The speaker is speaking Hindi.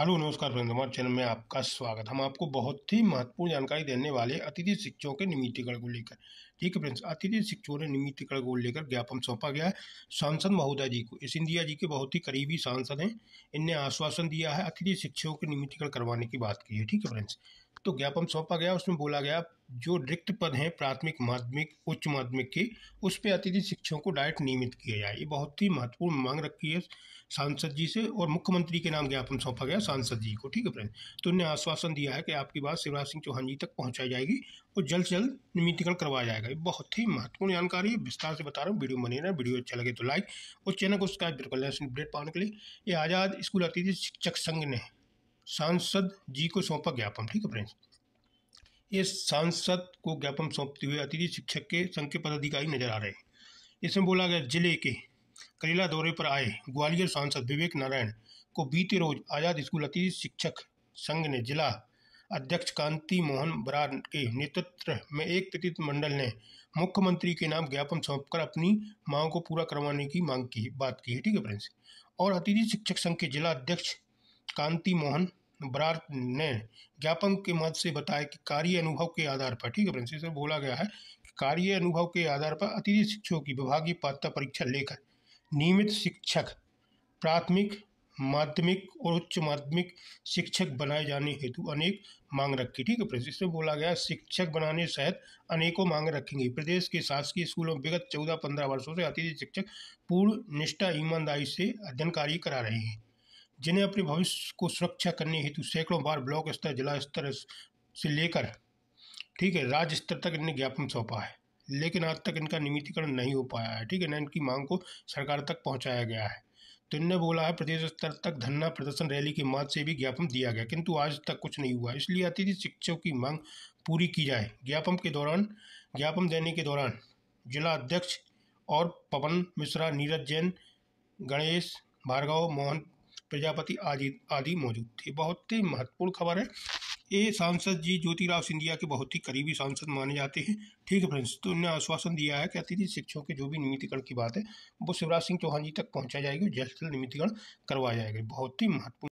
हेलो नमस्कार सुरेंद्र कुमार चैनल में आपका स्वागत हम आपको बहुत ही महत्वपूर्ण जानकारी देने वाले अतिथि शिक्षकों के निमितीकरण को लेकर ठीक है फ्रेंड्स अतिथि शिक्षकों ने निमितीकरण को लेकर ज्ञापन सौंपा गया है सांसद महोदय जी को सिंधिया जी के बहुत ही करीबी सांसद हैं इनने आश्वासन दिया है अतिथि शिक्षकों के निमितीकरण करवाने की बात की है ठीक है फ्रेंड्स तो ज्ञापन सौंपा गया उसमें बोला गया जो रिक्त पद हैं प्राथमिक माध्यमिक उच्च माध्यमिक की उस पर अतिथि शिक्षकों को डायरेक्ट नियमित किया जाए ये बहुत ही महत्वपूर्ण मांग रखी है सांसद जी से और मुख्यमंत्री के नाम ज्ञापन सौंपा गया सांसद जी को ठीक है फ्रेंड तो उन्हें आश्वासन दिया है कि आपकी बात शिवराज सिंह चौहान जी तक पहुँचाई जाएगी और जल्द से जल्द निमित्तीकरण करवाया जाएगा ये बहुत ही महत्वपूर्ण जानकारी है विस्तार से बता रहा हूँ वीडियो बने रहें वीडियो अच्छा लगे तो लाइक और चैनल को सब्सक्राइब बिल्कुल अपडेट पाने के लिए ये आज़ाद स्कूल अतिथि शिक्षक संघ ने सांसद जी को सौंपा ज्ञापन ठीक है फ्रेंड्स ये सांसद को ज्ञापन सौंपते हुए अतिथि शिक्षक के संघ के पदाधिकारी नजर आ रहे हैं इसमें बोला गया जिले के करेला दौरे पर आए ग्वालियर सांसद विवेक नारायण को बीते रोज आज़ाद स्कूल अतिथि शिक्षक संघ ने जिला अध्यक्ष कांति मोहन बरार के नेतृत्व में एक मंडल ने मुख्यमंत्री के नाम ज्ञापन सौंपकर अपनी मांग को पूरा करवाने की मांग की बात की है ठीक है फ्रेंड्स और अतिथि शिक्षक संघ के जिला अध्यक्ष कांति मोहन ब्रार्थ ने ज्ञापन के मद से बताया कि कार्य अनुभव के आधार पर ठीक है प्रिंसिपल सर बोला गया है कि कार्य अनुभव के आधार पर अतिथि शिक्षकों की विभागीय पात्रता परीक्षा लेकर नियमित शिक्षक प्राथमिक माध्यमिक और उच्च माध्यमिक शिक्षक बनाए जाने हेतु अनेक मांग रखी ठीक है प्रिंसिपल बोला गया शिक्षक बनाने सहित अनेकों मांग रखेंगे प्रदेश के शासकीय स्कूलों में विगत चौदह पंद्रह वर्षों से अतिथि शिक्षक पूर्ण निष्ठा ईमानदारी से अध्ययन कार्य करा रहे हैं जिन्हें अपने भविष्य को सुरक्षा करने हेतु सैकड़ों बार ब्लॉक स्तर जिला स्तर से लेकर ठीक है राज्य स्तर तक इन्हें ज्ञापन सौंपा है लेकिन आज तक इनका नियमितीकरण नहीं हो पाया है ठीक है न इनकी मांग को सरकार तक पहुंचाया गया है तो इनने बोला है प्रदेश स्तर तक धरना प्रदर्शन रैली के माध्यम से भी ज्ञापन दिया गया किंतु आज तक कुछ नहीं हुआ इसलिए अतिथि शिक्षकों की मांग पूरी की जाए ज्ञापन के दौरान ज्ञापन देने के दौरान जिला अध्यक्ष और पवन मिश्रा नीरज जैन गणेश भार्गव मोहन प्रजापति आदि आदि मौजूद थे बहुत ही महत्वपूर्ण खबर है ये सांसद जी ज्योतिराव सिंधिया के बहुत ही करीबी सांसद माने जाते हैं ठीक है फ्रेंड्स तो उन्हें आश्वासन दिया है कि अतिथि शिक्षकों के जो भी निमित्तीकरण की बात है वो शिवराज सिंह चौहान जी तक पहुंचा जाएगी जल्द से निमित्तीकरण करवाया जाएगा बहुत ही महत्वपूर्ण